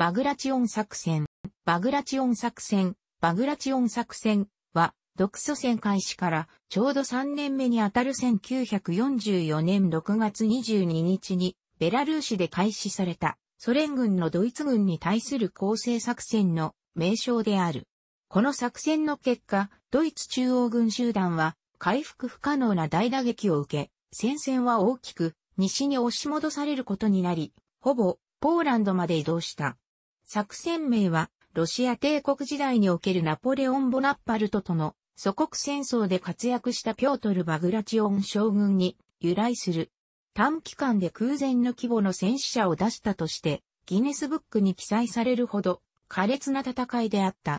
バグラチオン作戦。バグラチオン作戦、バグラチオン作戦は、独ソ戦開始からちょうど3年目にあたる1944年6月22日に、ベラルーシで開始された、ソ連軍のドイツ軍に対する攻勢作戦の名称である。この作戦の結果、ドイツ中央軍集団は、回復不可能な大打撃を受け、戦線は大きく、西に押し戻されることになり、ほぼ、ポーランドまで移動した。作戦名は、ロシア帝国時代におけるナポレオン・ボナッパルトとの祖国戦争で活躍したピョートル・バグラチオン将軍に由来する。短期間で空前の規模の戦死者を出したとして、ギネスブックに記載されるほど、苛烈な戦いであった。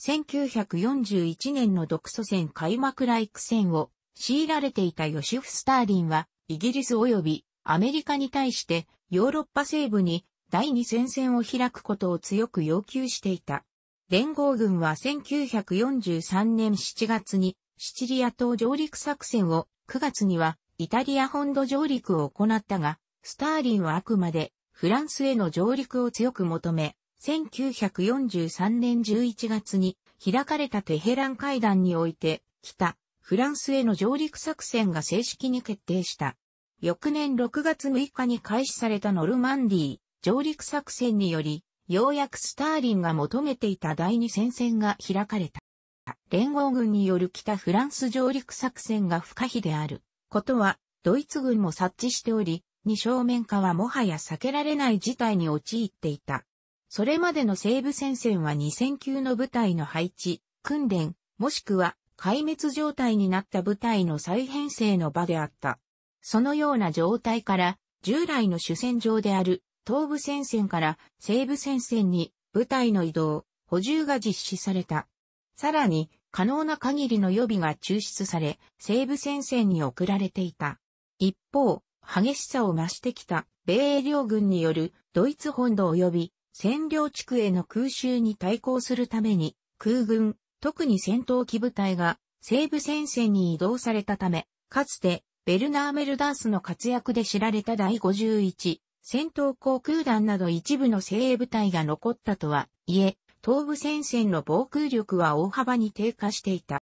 1941年の独ソ戦開幕来苦戦を強いられていたヨシフ・スターリンは、イギリス及びアメリカに対してヨーロッパ西部に第二戦線を開くことを強く要求していた。連合軍は1943年7月にシチリア島上陸作戦を9月にはイタリア本土上陸を行ったが、スターリンはあくまでフランスへの上陸を強く求め、1943年11月に開かれたテヘラン会談において、北、フランスへの上陸作戦が正式に決定した。翌年6月6日に開始されたノルマンディー、上陸作戦により、ようやくスターリンが求めていた第二戦線が開かれた。連合軍による北フランス上陸作戦が不可避であることは、ドイツ軍も察知しており、二正面化はもはや避けられない事態に陥っていた。それまでの西部戦線は2000級の部隊の配置、訓練、もしくは壊滅状態になった部隊の再編成の場であった。そのような状態から、従来の主戦場である東部戦線から西部戦線に部隊の移動、補充が実施された。さらに、可能な限りの予備が抽出され、西部戦線に送られていた。一方、激しさを増してきた米英両軍によるドイツ本土及び占領地区への空襲に対抗するために、空軍、特に戦闘機部隊が西部戦線に移動されたため、かつてベルナー・メルダースの活躍で知られた第51戦闘航空団など一部の精鋭部隊が残ったとはいえ、東部戦線の防空力は大幅に低下していた。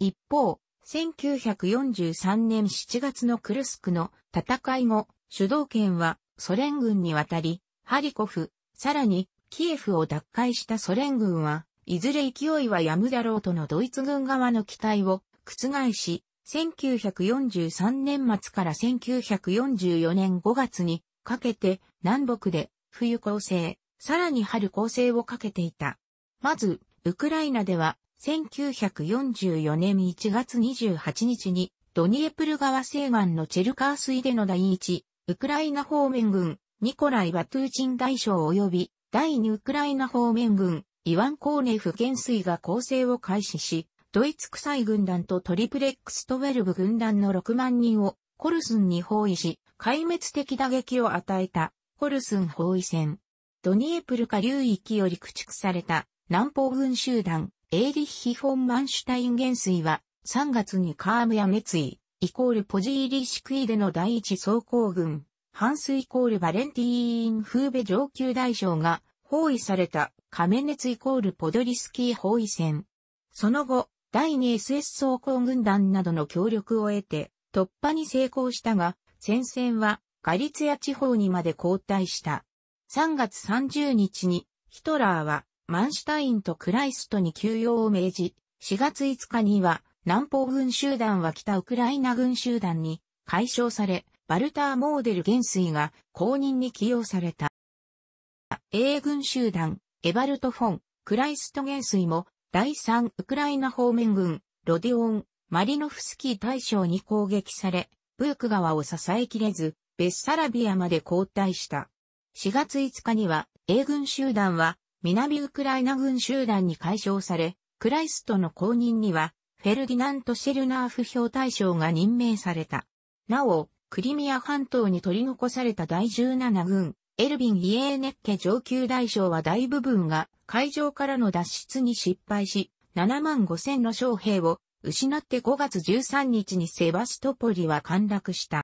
一方、1943年7月のクルスクの戦い後、主導権はソ連軍に渡り、ハリコフ、さらにキエフを奪回したソ連軍は、いずれ勢いは止むだろうとのドイツ軍側の期待を覆し、1943年末から1944年5月にかけて南北で冬構成、さらに春構成をかけていた。まず、ウクライナでは1944年1月28日にドニエプル川西岸のチェルカー水での第一、ウクライナ方面軍、ニコライ・バトゥーチン大将及び第二ウクライナ方面軍、イワン・コーネフ元帥が攻勢を開始し、ドイツ臭い軍団とトリプレックストウェルブ軍団の6万人をコルスンに包囲し、壊滅的打撃を与えた、ホルスン包囲戦。ドニエプル下流域より駆逐された南方軍集団、エーリッヒ・フォン・マンシュタイン元帥は、3月にカームや滅意、イコールポジーリシクイでの第一装甲軍、ハンスイコールバレンティーン・フーベ上級大将が包囲されたカメネツイコールポドリスキー包囲戦。その後、第二 s s 装甲軍団などの協力を得て、突破に成功したが、戦線はガリツヤ地方にまで後退した。3月30日にヒトラーはマンシュタインとクライストに休養を命じ、4月5日には南方軍集団は北ウクライナ軍集団に解消され、バルター・モーデル元帥が公認に起用された。英軍集団、エバルト・フォン、クライスト元帥も、第3ウクライナ方面軍、ロディオン、マリノフスキー大将に攻撃され、ブーク川を支えきれず、ベッサラビアまで後退した。4月5日には、英軍集団は、南ウクライナ軍集団に解消され、クライストの後任には、フェルディナント・シェルナー不評大将が任命された。なお、クリミア半島に取り残された第17軍、エルビン・イエーネッケ上級大将は大部分が海上からの脱出に失敗し、7万5千の将兵を失って5月13日にセバストポリは陥落した。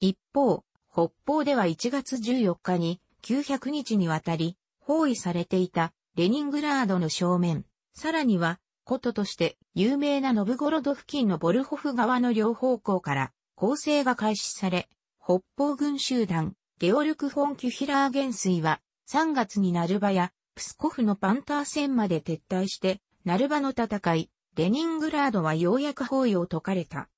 一方、北方では1月14日に900日にわたり包囲されていたレニングラードの正面、さらには、こととして有名なノブゴロド付近のボルホフ側の両方向から攻勢が開始され、北方軍集団、ゲオルク・フォン・キュヒラー元帥は3月にナルバやプスコフのパンター戦まで撤退して、ナルバの戦い、レニングラードはようやく包囲を解かれた。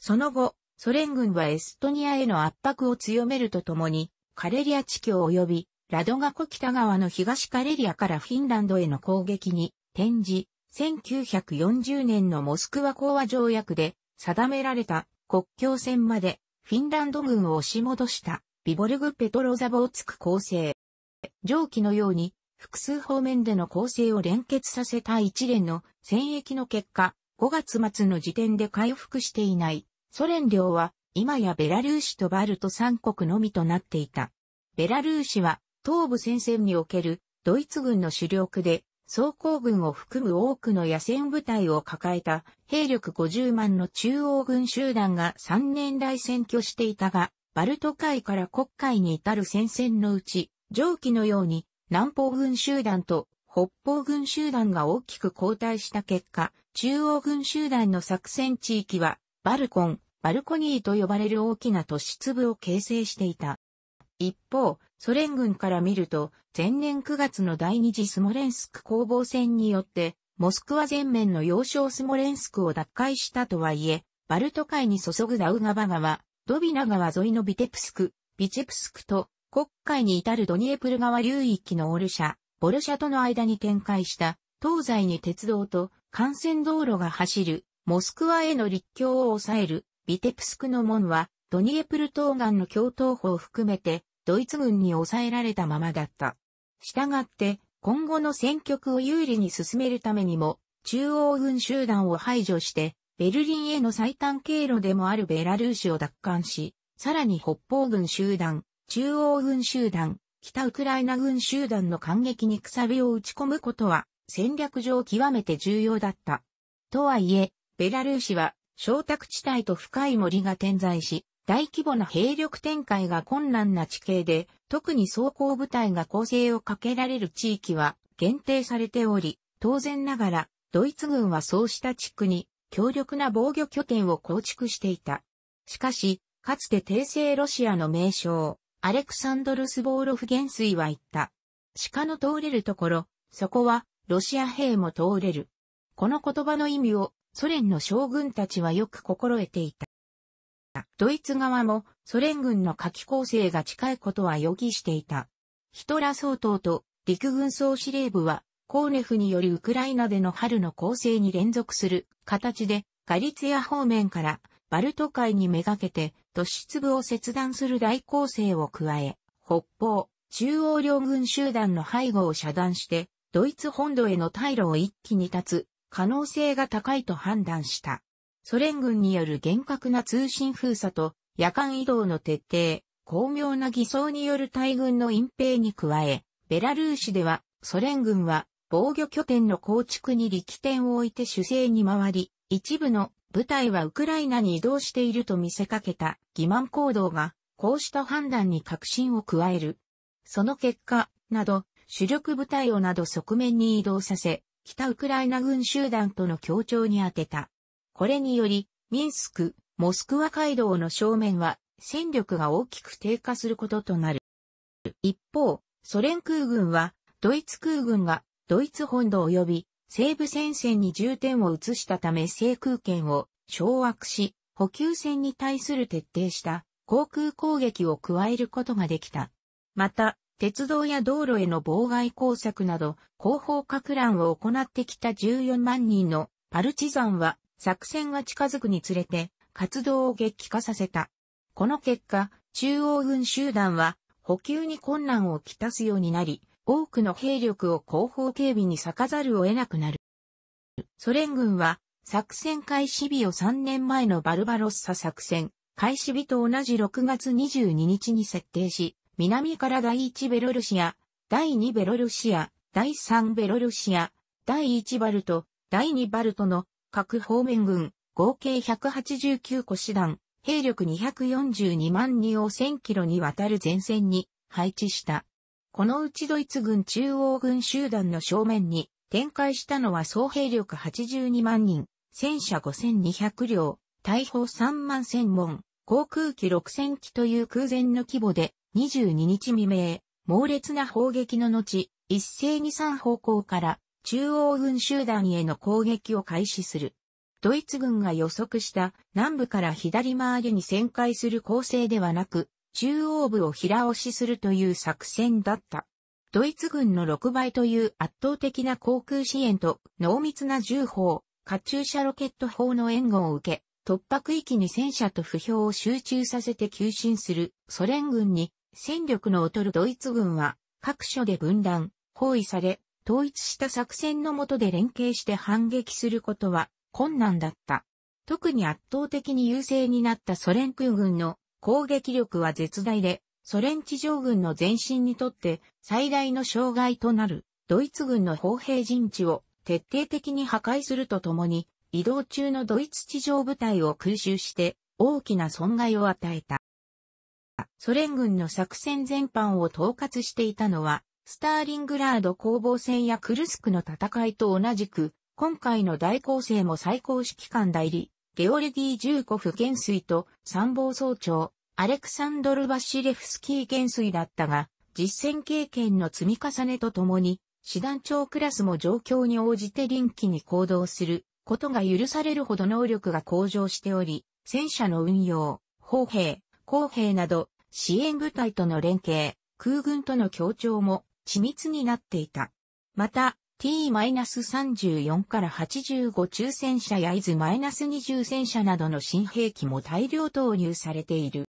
その後、ソ連軍はエストニアへの圧迫を強めるとともに、カレリア地境及び、ラドガ湖北側の東カレリアからフィンランドへの攻撃に転じ、1940年のモスクワ講和条約で定められた国境線までフィンランド軍を押し戻したビボルグ・ペトロザボをつく構成。上記のように複数方面での構成を連結させた一連の戦役の結果、5月末の時点で回復していないソ連領は今やベラルーシとバルト3国のみとなっていた。ベラルーシは東部戦線におけるドイツ軍の主力で装甲軍を含む多くの野戦部隊を抱えた兵力50万の中央軍集団が3年来占拠していたが、バルト海から国海に至る戦線のうち、上記のように南方軍集団と北方軍集団が大きく後退した結果、中央軍集団の作戦地域は、バルコン、バルコニーと呼ばれる大きな都市粒を形成していた。一方、ソ連軍から見ると、前年9月の第二次スモレンスク攻防戦によって、モスクワ全面の要衝スモレンスクを奪回したとはいえ、バルト海に注ぐダウガバ川、ドビナ川沿いのビテプスク、ビチェプスクと国会に至るドニエプル川流域のオルシャ、ボルシャとの間に展開した東西に鉄道と幹線道路が走るモスクワへの立教を抑えるビテプスクの門はドニエプル東岸の共闘法を含めてドイツ軍に抑えられたままだった。したがって今後の戦局を有利に進めるためにも中央軍集団を排除してベルリンへの最短経路でもあるベラルーシを奪還し、さらに北方軍集団、中央軍集団、北ウクライナ軍集団の間撃にくさびを打ち込むことは戦略上極めて重要だった。とはいえ、ベラルーシは小宅地帯と深い森が点在し、大規模な兵力展開が困難な地形で、特に装甲部隊が攻勢をかけられる地域は限定されており、当然ながら、ドイツ軍はそうした地区に強力な防御拠点を構築していた。しかし、かつて帝政ロシアの名称、アレクサンドル・スボーロフ元帥は言った。鹿の通れるところ、そこは、ロシア兵も通れる。この言葉の意味を、ソ連の将軍たちはよく心得ていた。ドイツ側も、ソ連軍の火器構成が近いことは予期していた。ヒトラ総統と陸軍総司令部は、コーネフによりウクライナでの春の攻勢に連続する形で、ガリツヤ方面からバルト海にめがけて都市粒を切断する大攻勢を加え、北方、中央両軍集団の背後を遮断して、ドイツ本土への退路を一気に立つ可能性が高いと判断した。ソ連軍による厳格な通信封鎖と夜間移動の徹底、巧妙な偽装による大軍の隠蔽に加え、ベラルーシではソ連軍は防御拠点の構築に力点を置いて守勢に回り、一部の部隊はウクライナに移動していると見せかけた欺瞞行動が、こうした判断に確信を加える。その結果、など、主力部隊をなど側面に移動させ、北ウクライナ軍集団との協調に当てた。これにより、ミンスク、モスクワ街道の正面は、戦力が大きく低下することとなる。一方、ソ連空軍は、ドイツ空軍が、ドイツ本土及び西部戦線に重点を移したため制空権を掌握し、補給線に対する徹底した航空攻撃を加えることができた。また、鉄道や道路への妨害工作など、広報拡乱を行ってきた14万人のパルチザンは、作戦が近づくにつれて、活動を激化させた。この結果、中央軍集団は、補給に困難をきたすようになり、多くの兵力を後方警備に割かざるを得なくなる。ソ連軍は作戦開始日を3年前のバルバロッサ作戦開始日と同じ6月22日に設定し、南から第1ベロルシア、第2ベロルシア、第3ベロルシア、第1バルト、第2バルトの各方面軍合計189個師団、兵力242万人を1000キロにわたる前線に配置した。このうちドイツ軍中央軍集団の正面に展開したのは総兵力82万人、戦車5200両、大砲3万1000門、航空機6000機という空前の規模で、22日未明、猛烈な砲撃の後、一斉に3方向から中央軍集団への攻撃を開始する。ドイツ軍が予測した南部から左回りに旋回する構成ではなく、中央部を平押しするという作戦だった。ドイツ軍の6倍という圧倒的な航空支援と濃密な銃砲、カチューシャロケット砲の援護を受け、突破区域に戦車と不評を集中させて急進するソ連軍に戦力の劣るドイツ軍は各所で分断、包囲され、統一した作戦の下で連携して反撃することは困難だった。特に圧倒的に優勢になったソ連空軍の攻撃力は絶大で、ソ連地上軍の前進にとって最大の障害となるドイツ軍の砲兵陣地を徹底的に破壊するとともに、移動中のドイツ地上部隊を空襲して大きな損害を与えた。ソ連軍の作戦全般を統括していたのは、スターリングラード攻防戦やクルスクの戦いと同じく、今回の大攻勢も最高指揮官代理、ゲオルギー・ジューコフ元帥と参謀総長、アレクサンドル・バシレフスキー元帥だったが、実戦経験の積み重ねとともに、師団長クラスも状況に応じて臨機に行動することが許されるほど能力が向上しており、戦車の運用、砲兵、工兵など、支援部隊との連携、空軍との協調も緻密になっていた。また、T-34 から85中戦車や伊豆 -20 戦車などの新兵器も大量投入されている。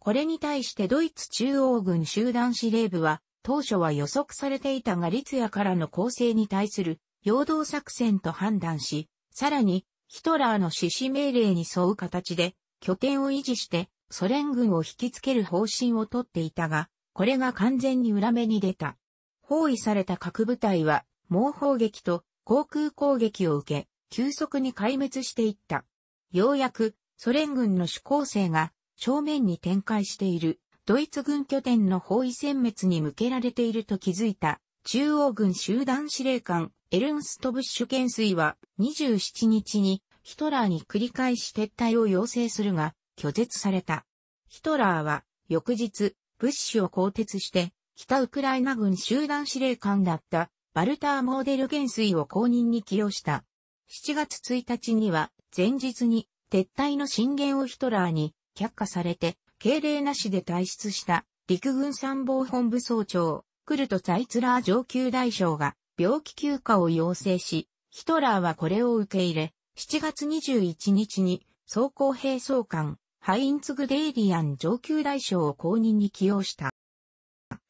これに対してドイツ中央軍集団司令部は、当初は予測されていたが立ヤからの攻勢に対する陽動作戦と判断し、さらにヒトラーの指示命令に沿う形で拠点を維持してソ連軍を引きつける方針をとっていたが、これが完全に裏目に出た。包囲された核部隊は猛砲撃と航空攻撃を受け、急速に壊滅していった。ようやく、ソ連軍の主攻勢が正面に展開しているドイツ軍拠点の包囲殲滅に向けられていると気づいた中央軍集団司令官エルンスト・ブッシュ懸垂は27日にヒトラーに繰り返し撤退を要請するが拒絶された。ヒトラーは翌日ブッシュを更迭して北ウクライナ軍集団司令官だったバルター・モーデル元帥を公認に起用した。7月1日には、前日に撤退の進言をヒトラーに却下されて、敬礼なしで退出した陸軍参謀本部総長、クルト・ザイツラー上級大将が病気休暇を要請し、ヒトラーはこれを受け入れ、7月21日に総甲兵総監、ハインツ・グデイリアン上級大将を公認に起用した。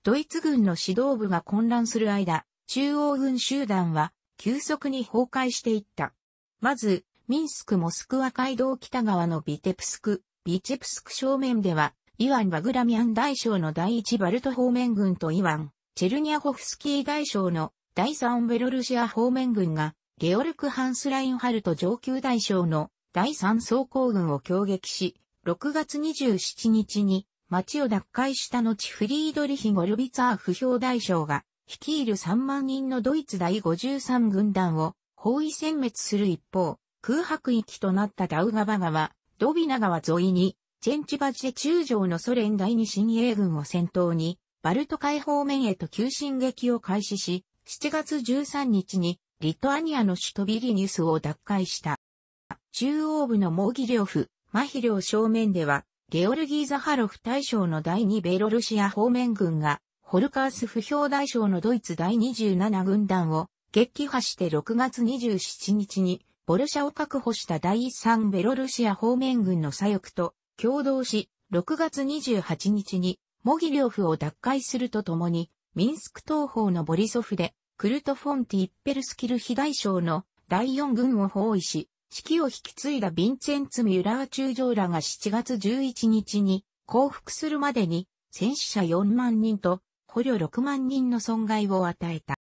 ドイツ軍の指導部が混乱する間、中央軍集団は急速に崩壊していった。まず、ミンスク・モスクワ街道北側のビテプスク、ビチェプスク正面では、イワン・バグラミアン大将の第一バルト方面軍とイワン、チェルニャホフスキー大将の第三ベロルシア方面軍が、ゲオルク・ハンス・ラインハルト上級大将の第三装甲軍を攻撃し、6月27日に街を奪回した後フリードリヒ・ゴルビツァー不評大将が率いる3万人のドイツ第53軍団を包囲殲滅する一方、空白域となったダウガバ川、ドビナ川沿いに、チェンチバジェ中将のソ連第二新英軍を先頭に、バルト海方面へと急進撃を開始し、7月13日にリトアニアの首都ビリニュスを奪回した。中央部のモーギリョフ、マヒリョ正面では、ゲオルギー・ザハロフ大将の第2ベロルシア方面軍がホルカース不評大将のドイツ第27軍団を撃破して6月27日にボルシャを確保した第3ベロルシア方面軍の左翼と共同し、6月28日にモギリョフを奪回するとともに、ミンスク東方のボリソフで、クルト・フォンティ・ッペルスキル被大将の第4軍を包囲し、指揮を引き継いだヴィンチェンツ・ミュラー中将らが7月11日に降伏するまでに、戦死者4万人と捕虜6万人の損害を与えた。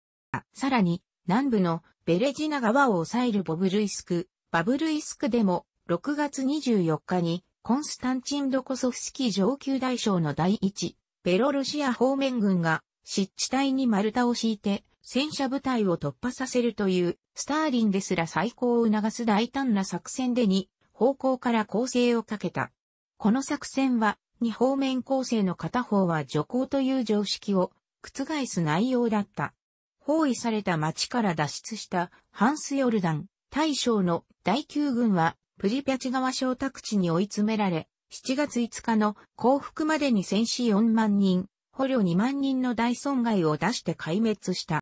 さらに、南部のベレジナ川を抑えるボブルイスク、バブルイスクでも、6月24日に、コンスタンチン・ドコソフスキー上級大将の第一、ベロロシア方面軍が、湿地帯に丸太を敷いて、戦車部隊を突破させるという、スターリンですら再興を促す大胆な作戦でに、方向から攻勢をかけた。この作戦は、二方面構成の片方は徐行という常識を覆す内容だった。包囲された町から脱出したハンス・ヨルダン、大将の第9軍はプリピャチ川小宅地に追い詰められ、7月5日の降伏までに戦死4万人、捕虜2万人の大損害を出して壊滅した。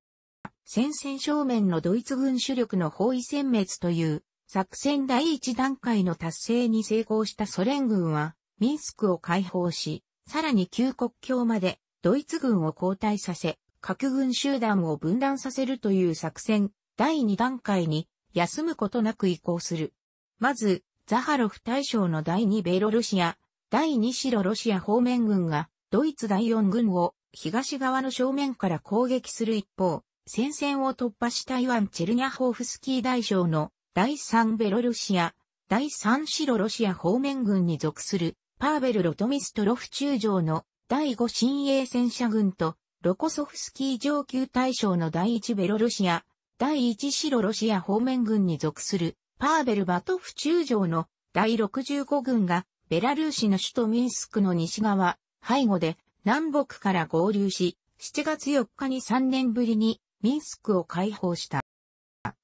戦線正面のドイツ軍主力の包囲殲滅という作戦第一段階の達成に成功したソ連軍は、ミンスクを解放し、さらに旧国境までドイツ軍を後退させ、核軍集団を分断させるという作戦、第2段階に休むことなく移行する。まず、ザハロフ大将の第2ベロルシア、第2白ロシア方面軍が、ドイツ第4軍を東側の正面から攻撃する一方、戦線を突破した台湾チェルニャホーフスキー大将の第3ベロルシア、第3白ロシア方面軍に属するパーベル・ロトミストロフ中将の第5新鋭戦車軍と、ロコソフスキー上級大将の第1ベロロシア、第1白ロシア方面軍に属する、パーベル・バトフ中将の第65軍が、ベラルーシの首都ミンスクの西側、背後で南北から合流し、7月4日に3年ぶりにミンスクを解放した。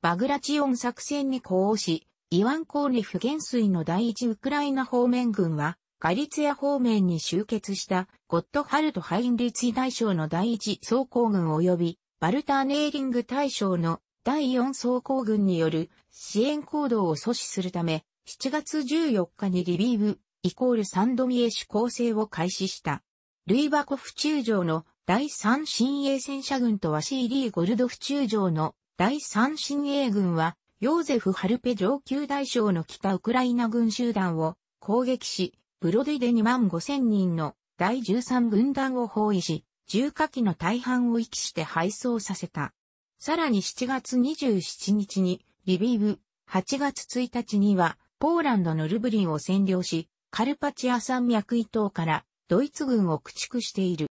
バグラチオン作戦に呼応し、イワン・コーネフ元帥の第一ウクライナ方面軍は、ガリツヤ方面に集結したゴッドハルト・ハインリツィ大将の第一装甲軍及びバルター・ネーリング大将の第四装甲軍による支援行動を阻止するため、7月14日にリビーブ、イコールサンドミエ主攻勢を開始した。ルイバコフ中将の第三新鋭戦車軍とワシーリー・ゴルドフ中将の第三新鋭軍は、ヨーゼフ・ハルペ上級大将の北ウクライナ軍集団を攻撃し、ブロディで2万5千人の第13軍団を包囲し、重火器の大半を遺棄して敗走させた。さらに7月27日にリビーブ、8月1日にはポーランドのルブリンを占領し、カルパチア山脈伊東からドイツ軍を駆逐している。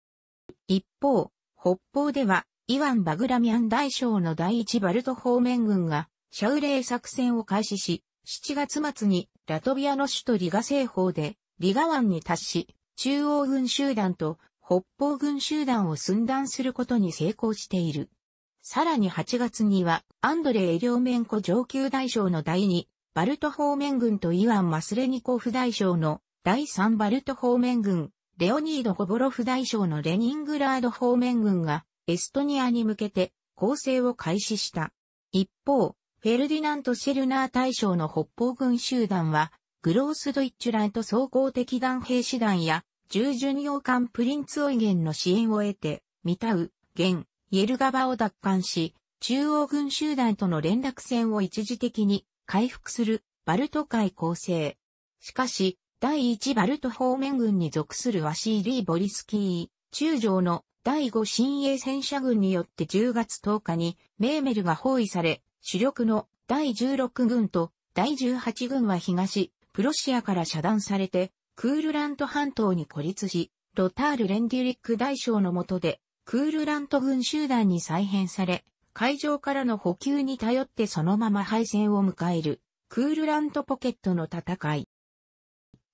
一方、北方ではイワン・バグラミアン大将の第一バルト方面軍がシャウレー作戦を開始し、7月末にラトビアの首都リガ西方でリガ湾に達し、中央軍集団と北方軍集団を寸断することに成功している。さらに8月には、アンドレイ・エリョーメンコ上級大将の第2、バルト方面軍とイワン・マスレニコフ大将の第3バルト方面軍、レオニード・ゴボロフ大将のレニングラード方面軍がエストニアに向けて攻勢を開始した。一方、フェルディナント・シェルナー大将の北方軍集団はグロースドイッチュラント総合的団兵師団や、従巡洋艦プリンツオイゲンの支援を得て、ミタウ、ゲン、イェルガバを奪還し、中央軍集団との連絡線を一時的に回復するバルト海構成。しかし、第1バルト方面軍に属するワシーリー・ボリスキー、中将の第5新鋭戦車軍によって10月10日にメーメルが包囲され、主力の第16軍と第18軍は東プロシアから遮断されて、クールラント半島に孤立し、ロタール・レンデュリック大将の下で、クールラント軍集団に再編され、海上からの補給に頼ってそのまま敗戦を迎える、クールラントポケットの戦い。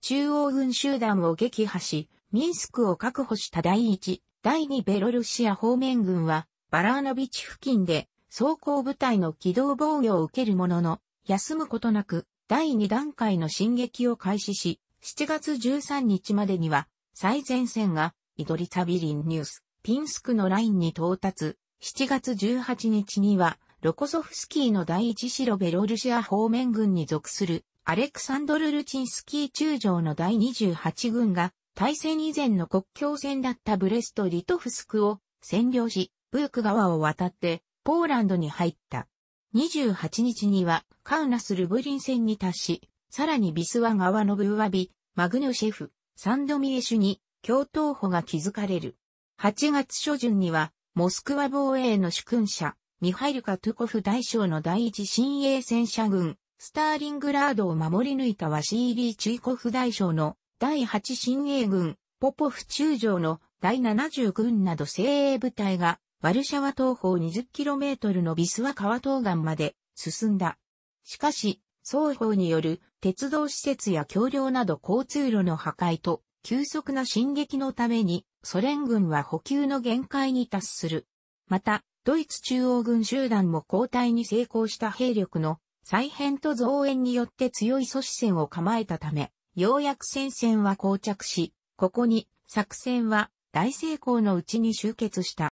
中央軍集団を撃破し、ミンスクを確保した第1、第2ベロルシア方面軍は、バラーノビチ付近で、装甲部隊の機動防御を受けるものの、休むことなく、第2段階の進撃を開始し、7月13日までには、最前線が、イドリツァビリンニュース、ピンスクのラインに到達、7月18日には、ロコソフスキーの第一白ベロルシア方面軍に属する、アレクサンドル・ルチンスキー中将の第28軍が、大戦以前の国境線だったブレスト・リトフスクを占領し、ブーク川を渡って、ポーランドに入った。28日にはカウナス・ルブリン戦に達し、さらにビスワ川のブーワビ、マグヌシェフ、サンドミエシュに共闘歩が築かれる。8月初旬には、モスクワ防衛の主君者、ミハイル・カトゥコフ大将の第一新鋭戦車軍、スターリングラードを守り抜いたワシーリー・チュイコフ大将の第8新鋭軍、ポポフ中将の第70軍など精鋭部隊がワルシャワ東方 20km のビスワ川東岸まで進んだ。しかし、双方による鉄道施設や橋梁など交通路の破壊と急速な進撃のためにソ連軍は補給の限界に達する。また、ドイツ中央軍集団も交代に成功した兵力の再編と増援によって強い阻止線を構えたため、ようやく戦線は膠着し、ここに作戦は大成功のうちに終結した。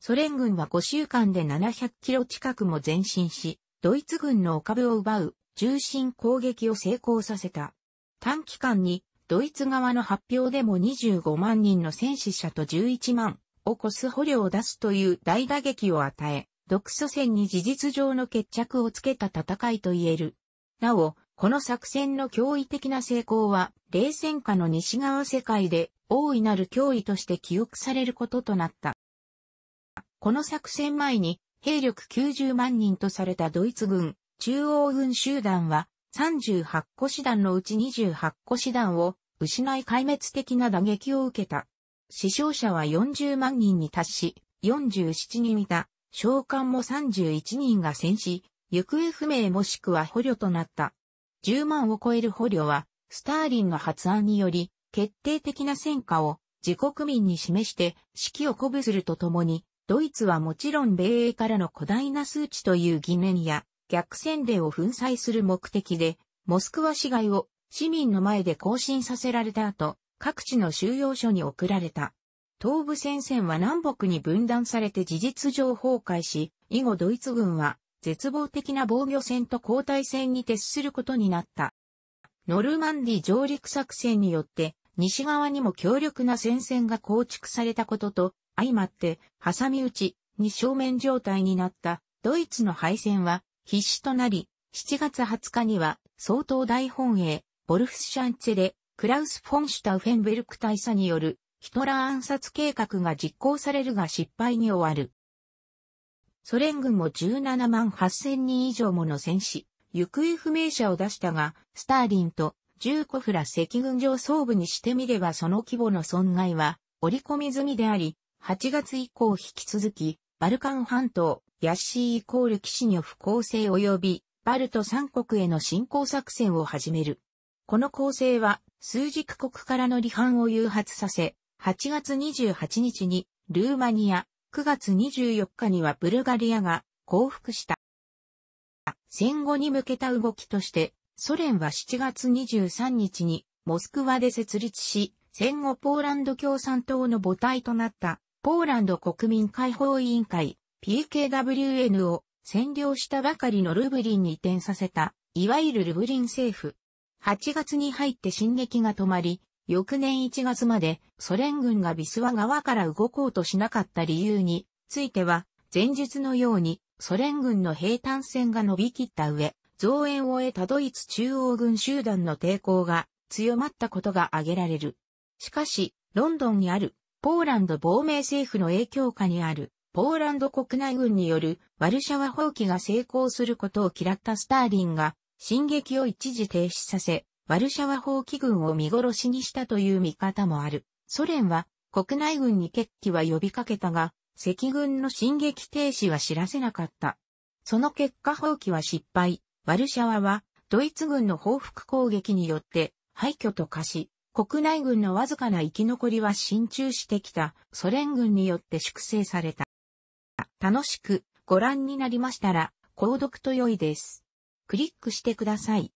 ソ連軍は5週間で700キロ近くも前進し、ドイツ軍の丘部を奪う重心攻撃を成功させた。短期間にドイツ側の発表でも25万人の戦死者と11万を超す捕虜を出すという大打撃を与え、独ソ戦に事実上の決着をつけた戦いと言える。なお、この作戦の驚異的な成功は、冷戦下の西側世界で大いなる脅威として記憶されることとなった。この作戦前に兵力90万人とされたドイツ軍、中央軍集団は38個師団のうち28個師団を失い壊滅的な打撃を受けた。死傷者は40万人に達し、47人いた、召喚も31人が戦死、行方不明もしくは捕虜となった。10万を超える捕虜は、スターリンの発案により、決定的な戦果を自国民に示して、指揮を鼓舞するとともに、ドイツはもちろん米英からの古代な数値という疑念や逆洗礼を粉砕する目的で、モスクワ市街を市民の前で更新させられた後、各地の収容所に送られた。東部戦線は南北に分断されて事実上崩壊し、以後ドイツ軍は絶望的な防御戦と交代戦に徹することになった。ノルマンディ上陸作戦によって、西側にも強力な戦線が構築されたことと、相まって、挟み撃ち、に正面状態になったドイツの敗戦は必死となり、7月20日には総統大本営、ボルフスシャンツェレ、クラウス・フォンシュタウフェンベルク大佐によるヒトラー暗殺計画が実行されるが失敗に終わる。ソ連軍も17万8000人以上もの戦死、行方不明者を出したが、スターリンとーコフラ赤軍上層部にしてみればその規模の損害は織り込み済みであり、8月以降引き続き、バルカン半島、ヤッシーイコールキシニョフ構成及び、バルト三国への侵攻作戦を始める。この構成は、数軸国からの離反を誘発させ、8月28日にルーマニア、9月24日にはブルガリアが降伏した。戦後に向けた動きとして、ソ連は7月23日にモスクワで設立し、戦後ポーランド共産党の母体となったポーランド国民解放委員会 PKWN を占領したばかりのルブリンに移転させた、いわゆるルブリン政府。8月に入って進撃が止まり、翌年1月までソ連軍がビスワ側から動こうとしなかった理由については、前述のようにソ連軍の兵艦船が伸びきった上、増援を得たドイツ中央軍集団の抵抗が強まったことが挙げられる。しかし、ロンドンにあるポーランド亡命政府の影響下にある、ポーランド国内軍によるワルシャワ放棄が成功することを嫌ったスターリンが、進撃を一時停止させ、ワルシャワ放棄軍を見殺しにしたという見方もある。ソ連は国内軍に決起は呼びかけたが、赤軍の進撃停止は知らせなかった。その結果放棄は失敗。ワルシャワはドイツ軍の報復攻撃によって廃墟と化し、国内軍のわずかな生き残りは進駐してきたソ連軍によって粛清された。楽しくご覧になりましたら、購読と良いです。クリックしてください。